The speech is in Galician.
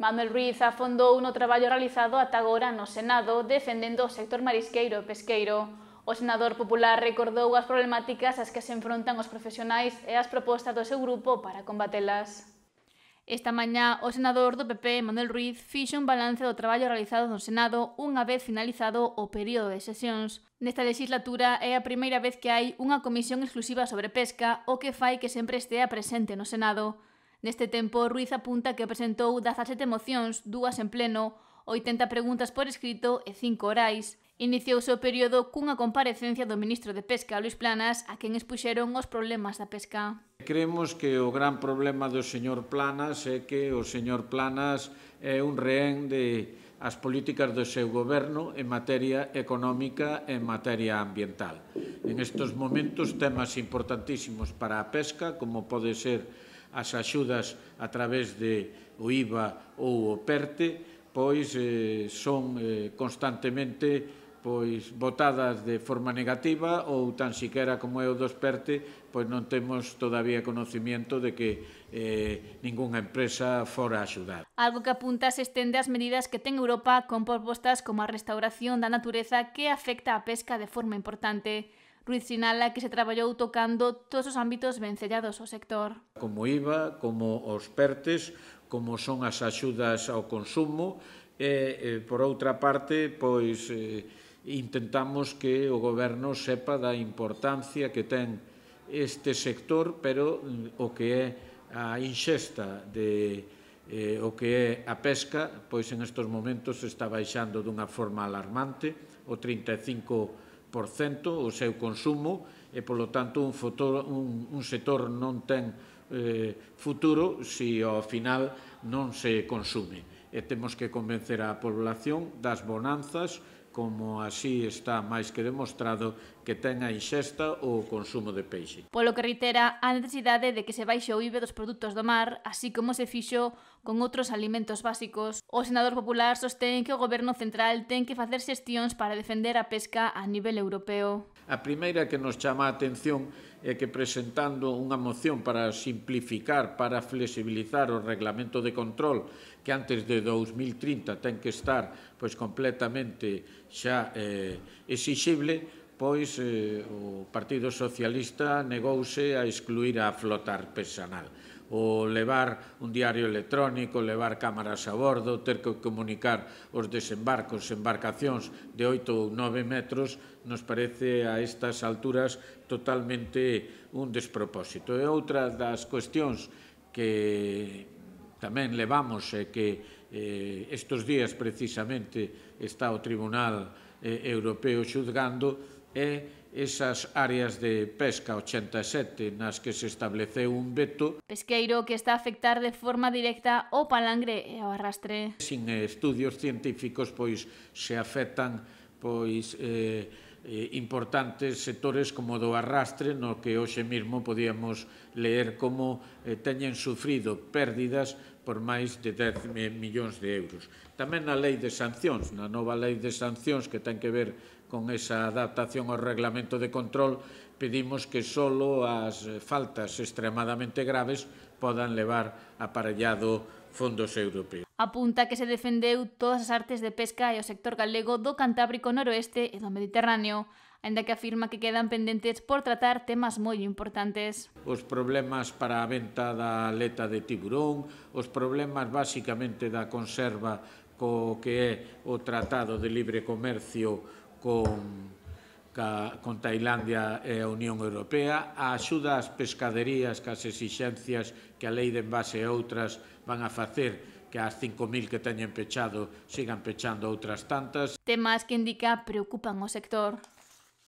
Manuel Ruiz afondou no traballo realizado ata agora no Senado defendendo o sector marisqueiro e pesqueiro. O senador popular recordou as problemáticas ás que se enfrontan os profesionais e as propostas do seu grupo para combatelas. Esta mañá, o senador do PP, Manuel Ruiz, fixe un balance do traballo realizado no Senado unha vez finalizado o período de sesións. Nesta legislatura é a primeira vez que hai unha comisión exclusiva sobre pesca, o que fai que sempre estea presente no Senado. Neste tempo, Ruiz apunta que presentou 17 mocións, dúas en pleno, 80 preguntas por escrito e 5 orais. Iniciouse o período cunha comparecencia do ministro de Pesca, Luis Planas, a quen expuxeron os problemas da pesca. Creemos que o gran problema do señor Planas é que o señor Planas é un rehén de as políticas do seu goberno en materia económica e en materia ambiental. En estes momentos temas importantísimos para a pesca, como pode ser as axudas a través de o IVA ou o PERTE, pois eh, son eh, constantemente pois votadas de forma negativa ou tan siquera como é o dos PERTE, pois non temos todavía conocimiento de que eh, ningunha empresa fora axudar. Algo que apunta se estende as medidas que ten Europa con propostas como a restauración da natureza que afecta a pesca de forma importante. Ruiz sinala que se traballou tocando todos os ámbitos vencellados ao sector. Como IVA, como os PERTES, como son as axudas ao consumo, e, eh, por outra parte, pois eh, intentamos que o goberno sepa da importancia que ten este sector, pero mm, o que é a inxesta de eh, o que é a pesca, pois en estes momentos está baixando dunha forma alarmante, o 35 o seu consumo e, polo tanto, un, futuro, un, un sector non ten eh, futuro se ao final non se consume. E temos que convencer a población das bonanzas como así está máis que demostrado que ten a inxesta ou o consumo de peixe. Polo que reitera a necesidade de que se baixe o IVE dos produtos do mar, así como se fixo con outros alimentos básicos. O senador popular sostén que o goberno central ten que facer xestións para defender a pesca a nivel europeo. A primeira que nos chama a atención e que presentando unha moción para simplificar, para flexibilizar o reglamento de control que antes de 2030 ten que estar pois, completamente xa eh, exigible, Pois eh, o Partido Socialista negouse a excluir a flota artesanal o levar un diario electrónico, levar cámaras a bordo, ter que comunicar os desembarcos, embarcacións de 8 ou 9 metros, nos parece a estas alturas totalmente un despropósito. E outra das cuestións que tamén levamos é que eh, estes días precisamente está o Tribunal eh, Europeo xuzgando e esas áreas de pesca 87 nas que se estableceu un veto pesqueiro que está a afectar de forma directa o palangre e o arrastre. Sin estudios científicos, pois se afectan pois eh, eh, importantes sectores como do arrastre, no que hoxe mesmo podíamos leer como eh, teñen sufrido pérdidas por máis de 10 millóns de euros. Tamén na lei de sancións, na nova lei de sancións que ten que ver con esa adaptación ao reglamento de control, pedimos que solo as faltas extremadamente graves podan levar aparellado fondos europeos. Apunta que se defendeu todas as artes de pesca e o sector galego do Cantábrico Noroeste e do Mediterráneo, ainda que afirma que quedan pendentes por tratar temas moi importantes. Os problemas para a venta da aleta de tiburón, os problemas basicamente da conserva co que é o Tratado de Libre Comercio con ca, con Tailandia e a Unión Europea, a axuda ás pescaderías as exixencias que a lei de envase e outras van a facer que as 5.000 que teñen pechado sigan pechando outras tantas. Temas que indica preocupan o sector.